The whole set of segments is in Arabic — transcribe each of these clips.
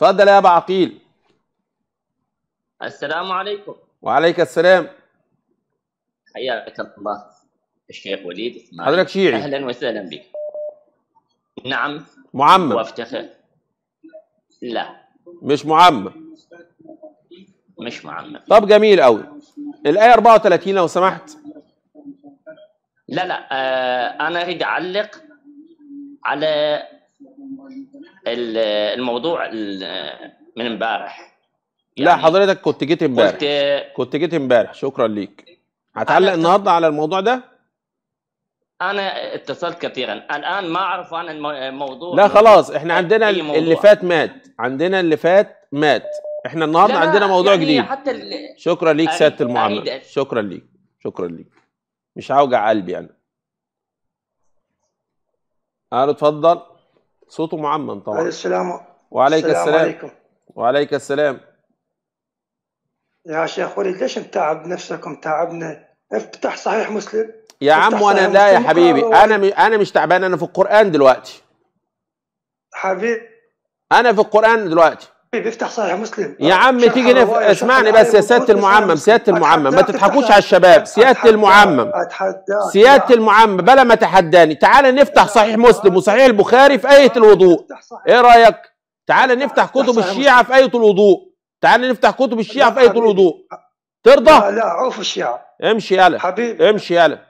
تفضل يا ابو عقيل السلام عليكم وعليك السلام حياك الله الشيخ وليد حضرتك شيعي اهلا وسهلا بك نعم معمم وافتخر لا مش معمم مش معمم طب جميل قوي الايه 34 لو سمحت لا لا آه انا اريد اعلق على الموضوع من امبارح يعني لا حضرتك كنت جيت امبارح كنت كنت جيت امبارح شكرا ليك هتعلق النهارده على الموضوع ده انا اتصلت كثيرا الان ما اعرف عن الموضوع لا خلاص احنا عندنا اللي فات مات عندنا اللي فات مات احنا النهارده عندنا موضوع يعني جديد حتى شكرا ليك سياده المعلم شكرا ليك شكرا ليك مش هوجع قلبي انا قالوا آه، اتفضل صوته معمم طبعا السلام وعليك السلام, السلام عليكم وعليك السلام يا شيخ وليد ليش متعب نفسك ومتعبنا افتح صحيح مسلم يا عم وانا لا يا حبيبي انا انا مش تعبان انا في القران دلوقتي حبيبي انا في القران دلوقتي بيفتح صحيح مسلم يا عم تيجي نف... اسمعني بس يا سياده المعمم سياده المعمم ما تضحكوش على الشباب سياده المعمم سياده المعمم بلا ما تحداني تعال نفتح صحيح مسلم وصحيح البخاري في ايه الوضوء ايه رايك تعال نفتح كتب الشيعه في ايه الوضوء تعال نفتح كتب الشيعه في ايه الوضوء ترضى لا لا عوف الشيعه امشي يالا حبيبي امشي يالا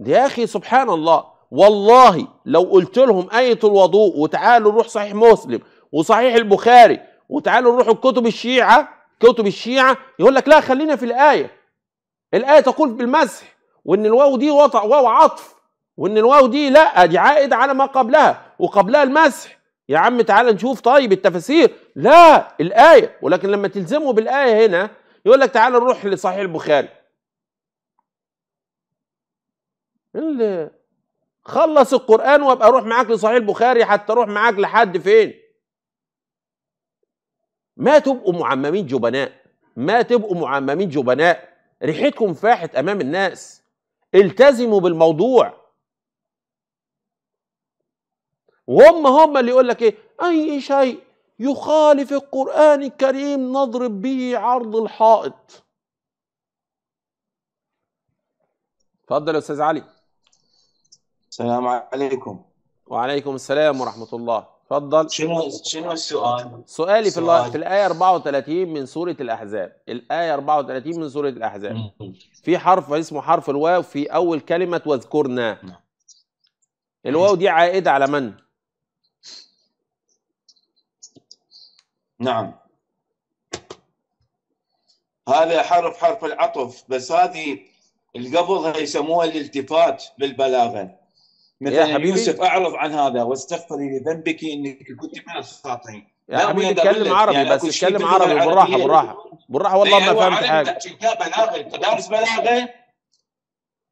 يا اخي سبحان الله والله لو قلت لهم آية الوضوء وتعالوا نروح صحيح مسلم وصحيح البخاري وتعالوا نروح الكتب الشيعة كتب الشيعة يقول لك لا خلينا في الآية الآية تقول بالمسح وإن الواو دي وطع واو عطف وإن الواو دي لا دي عائد على ما قبلها وقبلها المسح يا عم تعالى نشوف طيب التفاسير لا الآية ولكن لما تلزمه بالآية هنا يقول لك تعالى نروح لصحيح البخاري خلص القرآن وابقى اروح معاك لصحيح البخاري حتى اروح معاك لحد فين ما تبقوا معممين جبناء ما تبقوا معممين جبناء ريحتكم فاحت امام الناس التزموا بالموضوع وهم هم اللي يقول لك ايه اي شيء يخالف القرآن الكريم نضرب به عرض الحائط اتفضل يا استاذ علي السلام عليكم وعليكم السلام ورحمة الله تفضل شنو شنو السؤال؟ سؤالي في الله في الآية 34 من سورة الأحزاب، الآية 34 من سورة الأحزاب في حرف اسمه حرف الواو في أول كلمة واذكرنا الواو دي عائدة على من؟ نعم هذا حرف حرف العطف بس هذه القبض يسموها الالتفات بالبلاغة مثلا يا حبيبي يوسف اعرض عن هذا واستغفري لذنبك انك كنت من الخاطئين يا حبيبي اتكلم عربي يعني بس اتكلم عربي بالراحه بالراحه بالراحه والله ما أيوة، فهمت حاجه بلاغه انت دارس بلاغه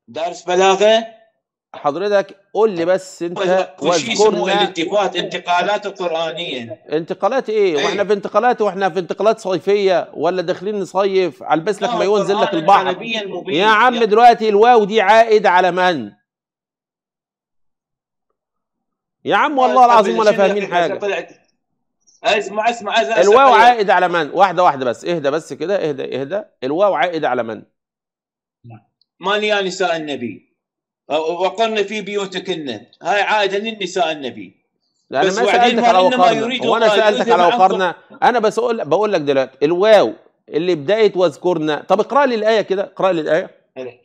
دارس بلاغه حضرتك قول لي بس انت واذكرنا الالتفات انتقالات القرانيه انتقالات إيه؟, ايه؟ واحنا في انتقالات واحنا في انتقالات صيفيه ولا داخلين نصيف البس لك ما ينزل لك البحر يا عم دلوقتي الواو دي عائد على من؟ يا عم والله العظيم ولا فاهمين حاجه اسمع اسمع الواو أيوة. عائد على من واحده واحده بس اهدى بس كده اهدى اهدى الواو عائد على من من يا نساء النبي وقرن في بيوتكن هاي عائده للنساء النبي لا انا ما سالتك على وقرنا وانا سالتك على وقرنا انا بس اقول بقول لك دلوقتي الواو اللي بدايه واذكرنا طب اقرا لي الايه كده اقرا لي الايه إيه.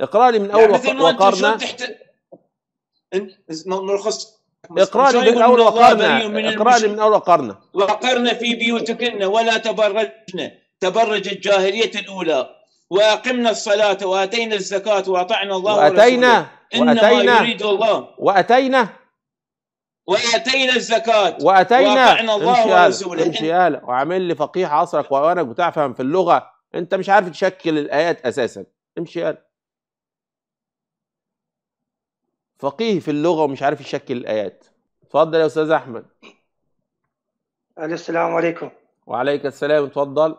اقرا لي من يعني اول يعني وقرنا تحت ملخص اقرأ لي من أول وقرنا اقرأ لي من أول وقرنا وقرنا في بيوتكن ولا تبرجن تبرج الجاهلية الأولى وأقمنا الصلاة وأتينا الزكاة وأطعنا الله وأتينا ورسوله. وأتينا إنما يريد الله وأتينا واتينا الزكاه واتينا الله ورسوله امشي يالا وعامل لي فقيه عصرك وانا بتعفهم في اللغه انت مش عارف تشكل الايات اساسا امشي يالا فقيه في اللغه ومش عارف يشكل الايات اتفضل يا استاذ احمد السلام عليكم وعليك السلام اتفضل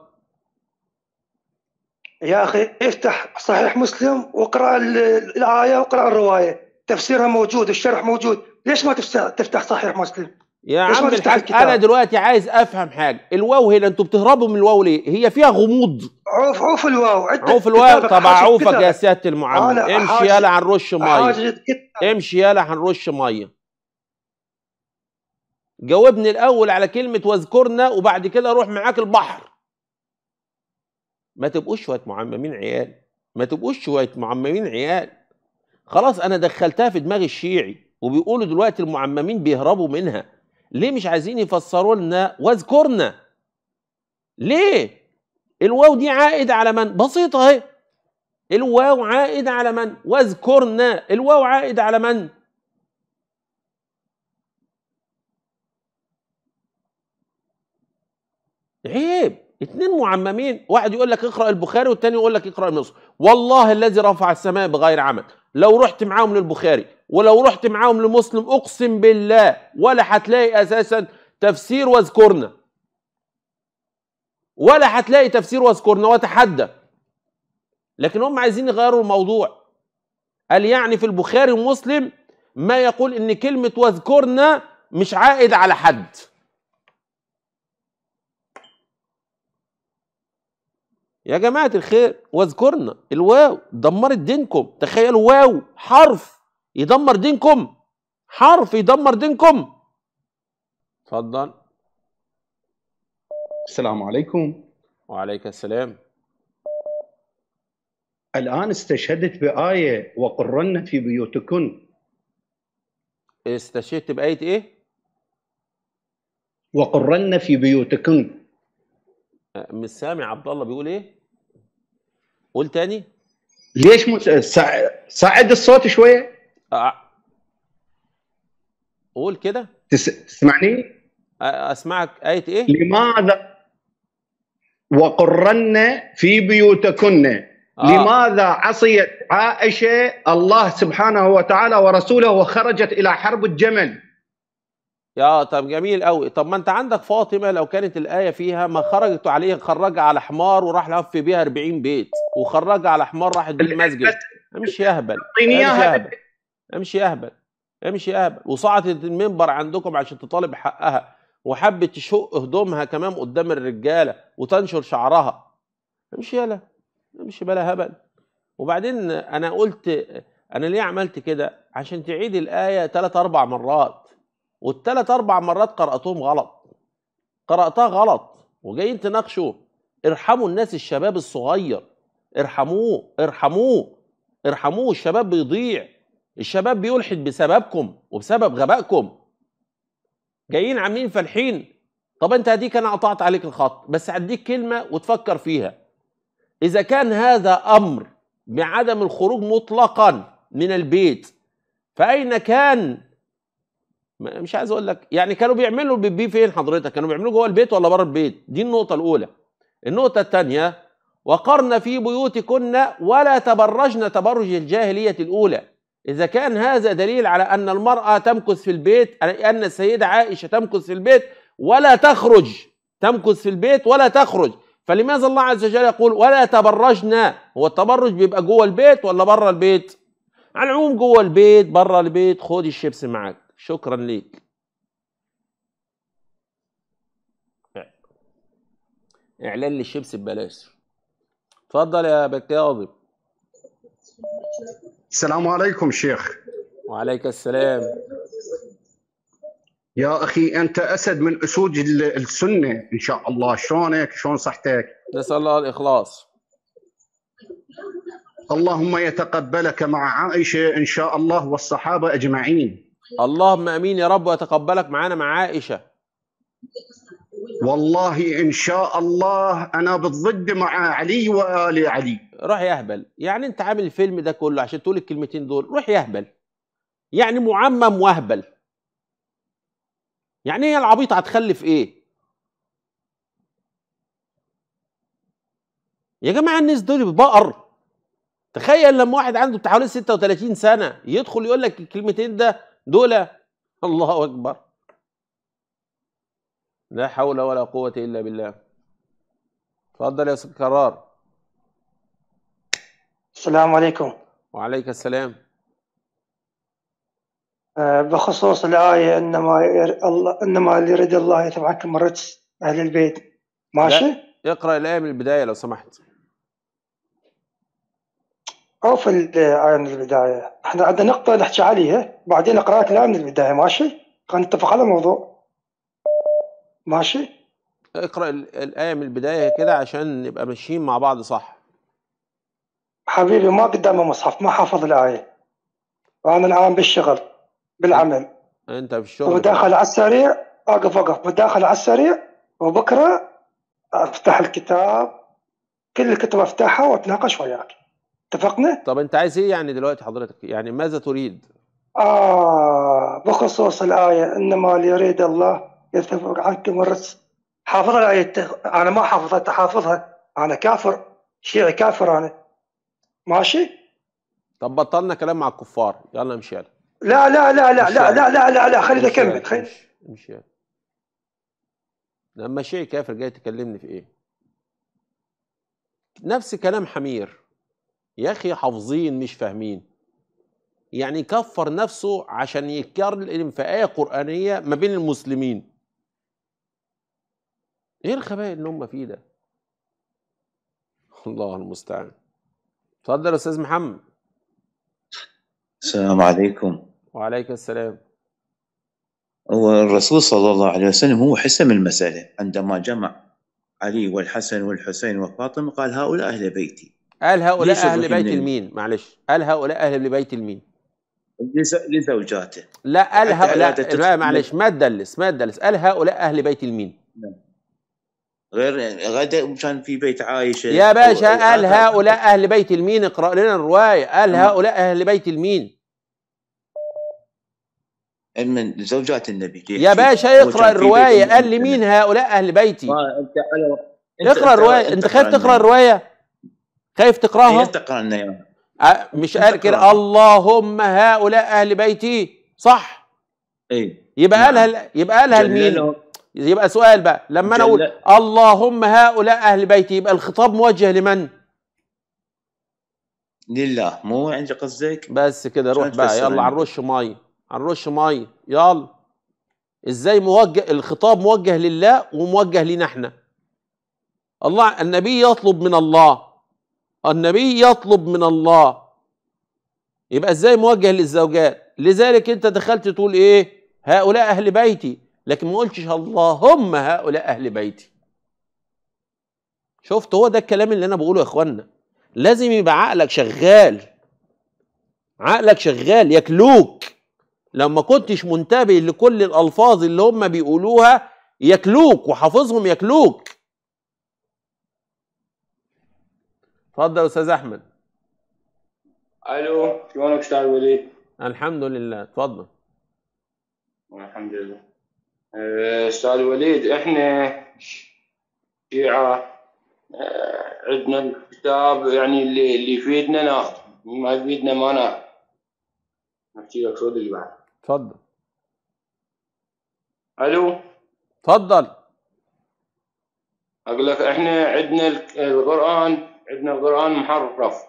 يا اخي افتح صحيح مسلم واقرا الايه واقرا الروايه تفسيرها موجود الشرح موجود ليش ما تفتح صحيح مسلم يا عم انا دلوقتي عايز افهم حاجه الواو هنا انتوا بتهربوا من الواو ليه هي فيها غموض عوف عوف الواو عوف الواو طب اعوفك يا سياده المعلم امشي يلا هنرش ميه امشي يلا هنرش ميه جاوبني الاول على كلمه واذكرنا وبعد كده اروح معاك البحر ما تبقوش شويه معممين عيال ما تبقوش شويه معممين عيال خلاص انا دخلتها في دماغ الشيعي وبيقولوا دلوقتي المعممين بيهربوا منها ليه مش عايزين يفسروا لنا واذكرنا ليه الواو دي عائد على من بسيطه اهي الواو عائد على من واذكرنا الواو عائد على من عيب اتنين معممين واحد يقول لك اقرا البخاري والتاني يقول لك اقرا مصر والله الذي رفع السماء بغير عمل لو رحت معاهم للبخاري ولو رحت معاهم لمسلم اقسم بالله ولا هتلاقي اساسا تفسير واذكرنا ولا هتلاقي تفسير واذكرنا وتحدى لكن هم عايزين يغيروا الموضوع قال يعني في البخاري ومسلم ما يقول ان كلمه واذكرنا مش عائد على حد يا جماعه الخير واذكرنا الواو دمرت دينكم تخيلوا واو حرف يدمر دينكم حرف يدمر دينكم تفضل السلام عليكم وعليك السلام الآن استشهدت بآية وقرن في بيوتكن استشهدت بآية إيه؟ وقرن في بيوتكن أه، مش سامع عبد الله بيقول إيه؟ قول تاني ليش مس... سع... الصوت شوية آه، آه. قول كده تسمعني اسمعك ايه ايه لماذا وقرن في بيوتكن آه. لماذا عصيت عائشه الله سبحانه وتعالى ورسوله وخرجت الى حرب الجمل يا طب جميل قوي طب ما انت عندك فاطمه لو كانت الايه فيها ما خرجت عليه خرجها على حمار وراح لف بيها 40 بيت وخرجها على حمار راحت المسجد مش يهبل مش يهبل امشي اهبل امشي اهبل وصعدت المنبر عندكم عشان تطالب حقها وحبت تشق هدومها كمان قدام الرجاله وتنشر شعرها امشي يلا امشي بلا هبل وبعدين انا قلت انا ليه عملت كده عشان تعيد الايه ثلاث اربع مرات والثلاث اربع مرات قراتهم غلط قراتها غلط وجايين تناقشوا ارحموا الناس الشباب الصغير ارحموه ارحموه ارحموه الشباب بيضيع الشباب بيلحد بسببكم وبسبب غبائكم جايين عاملين فالحين طب انت هديك انا قطعت عليك الخط بس هديك كلمه وتفكر فيها اذا كان هذا امر بعدم الخروج مطلقا من البيت فاين كان مش عايز اقول لك يعني كانوا بيعملوا بيبي فين حضرتك كانوا بيعملوا جوه البيت ولا بره البيت دي النقطه الاولى النقطه الثانيه وقرن في بيوتكن ولا تبرجن تبرج الجاهليه الاولى إذا كان هذا دليل على أن المرأة تمكث في البيت أن السيدة عائشة تمكث في البيت ولا تخرج تمكث في البيت ولا تخرج فلماذا الله عز وجل يقول ولا تبرجنا هو التبرج بيبقى جوه البيت ولا بره البيت على العموم جوه البيت بره البيت خد الشيبس معاك شكرا ليك اعلان للشيبس ببلاش اتفضل يا بك السلام عليكم شيخ وعليك السلام يا اخي انت اسد من اسود السنه ان شاء الله شلونك شلون صحتك نسال الله الاخلاص اللهم يتقبلك مع عائشه ان شاء الله والصحابه اجمعين اللهم امين يا رب ويتقبلك معنا مع عائشه والله ان شاء الله انا بالضد مع علي وال علي يا يهبل يعني انت عامل الفيلم ده كله عشان تقول الكلمتين دول روح يهبل يعني معمم واهبل يعني ايه العبيط هتخلف ايه يا جماعه الناس دول بقر تخيل لما واحد عنده حوالي 36 سنه يدخل يقول لك الكلمتين ده دول الله اكبر لا حول ولا قوه الا بالله اتفضل يا استاذ السلام عليكم وعليك السلام آه، بخصوص الآية إنما الله إنما اللي يريد الله يتبعكم رجس أهل البيت ماشي؟ لا. اقرأ الآية من البداية لو سمحت أو في الآية من البداية احنا عندنا نقطة نحكي عليها بعدين أقرأ الآية من البداية ماشي؟ خلينا نتفق على الموضوع ماشي؟ اقرأ الآية من البداية كده عشان نبقى ماشيين مع بعض صح حبيبي ما قدامي مصحف ما حافظ الآية وأنا الآن بالشغل بالعمل أنت بالشغل وداخل على السريع أقف أقف بداخل على السريع وبكرة أفتح الكتاب كل الكتب أفتحها وأتناقش وياك اتفقنا؟ طب أنت عايز إيه يعني دلوقتي حضرتك؟ يعني ماذا تريد؟ آه بخصوص الآية إنما يريد الله يثبت عنكم الرزق حافظ الآية أنا ما حافظها أنت حافظها أنا كافر شيعي كافر أنا ماشي طب بطلنا كلام مع الكفار يلا مشيال لا لا لا لا لا لا لا لا لا خليني اكمل خليني مشيال لما شيء كافر جاي تكلمني في ايه نفس كلام حمير يا اخي حافظين مش فاهمين يعني كفر نفسه عشان يتكلم في ايه قرانيه ما بين المسلمين ايه الخبايا اللي هم فيه ده الله المستعان اتفضل يا استاذ محمد السلام عليكم وعليك السلام هو الرسول صلى الله عليه وسلم هو حسم المسألة عندما جمع علي والحسن والحسين وفاطمة قال هؤلاء أهل بيتي قال هؤلاء أهل بيت المين معلش قال هؤلاء أهل بيت المين لزوجاته لا قال هؤلاء لا, معلش ما تدلس ما تدلس قال هؤلاء أهل بيت المين نعم غير غدا مشان في بيت عايشه يا باشا قال هؤلاء اهل بيت المين اقرا لنا الروايه قال هؤلاء اهل بيت المين من زوجات النبي يا باشا اقرا الروايه قال لي مين هؤلاء اهل بيتي انت اقرا الروايه انت خايف تقرا الروايه خايف تقراها إيه، تقرا لنا مش قال كده اللهم هؤلاء اهل بيتي صح اي يبقى قالها نعم. يبقى قالها لمين يبقى سؤال بقى لما انا اقول اللهم هؤلاء اهل بيتي يبقى الخطاب موجه لمن؟ لله مو عندي قصدك بس كده روح بقى يلا على الرش ميه على الرش ميه يلا ازاي موجه الخطاب موجه لله وموجه لينا احنا الله النبي يطلب من الله النبي يطلب من الله يبقى ازاي موجه للزوجات لذلك انت دخلت تقول ايه هؤلاء اهل بيتي لكن ما قلتش اللهم هؤلاء اهل بيتي شفت هو ده الكلام اللي انا بقوله يا اخوانا لازم يبقى عقلك شغال عقلك شغال يكلوك لو ما كنتش منتبه لكل الالفاظ اللي هم بيقولوها يكلوك وحافظهم يكلوك اتفضل يا استاذ احمد الو شلونك شو تعمل الحمد لله اتفضل الحمد لله استاذ آه، وليد احنا شيعه آه، عندنا الكتاب يعني اللي اللي يفيدنا ناخذ ما يفيدنا ما ناخذ احكي لك صدق بعد تفضل الو تفضل اقول لك احنا عندنا القران عندنا القران محرف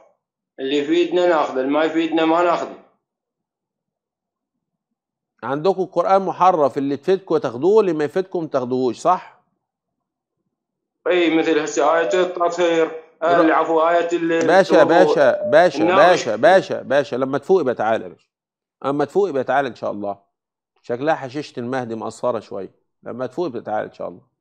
اللي يفيدنا ناخذه اللي ما يفيدنا ما ناخذه عندكم القرآن محرف اللي تفيدكم تاخدوه اللي ما يفيدكم تاخدوهوش صح؟ اي مثل هسه آية التطهير العفو آه، آية باشا باشا باشا باشا باشا باشا لما تفوق يبقى تعالى يا باشا اما تفوق يبقى تعالى ان شاء الله شكلها حشيشة المهدي مقصرة شوية لما تفوق يبقى تعالى ان شاء الله